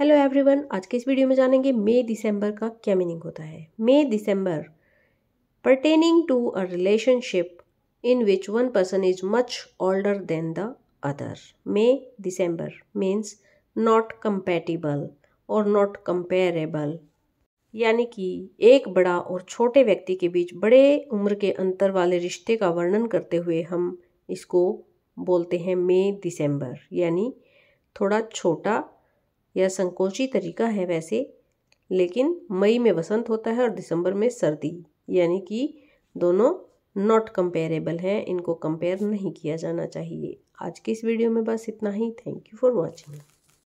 hello everyone आज के इस वीडियो में जानेंगे मई दिसंबर का क्या मीनिंग होता है May December pertaining to a relationship in which one person is much older than the other May December means not compatible और नॉट कंपेरेबल यानी कि एक बड़ा और छोटे व्यक्ति के बीच बड़े उम्र के अंतर वाले रिश्ते का वर्णन करते हुए हम इसको बोलते हैं मई दिसंबर यानी थोड़ा छोटा यह संकोची तरीका है वैसे लेकिन मई में वसंत होता है और दिसंबर में सर्दी यानी कि दोनों नॉट कंपेरेबल हैं इनको कंपेयर नहीं किया जाना चाहिए आज की इस वीडियो में बस इतना ही थैंक यू फॉर वॉचिंग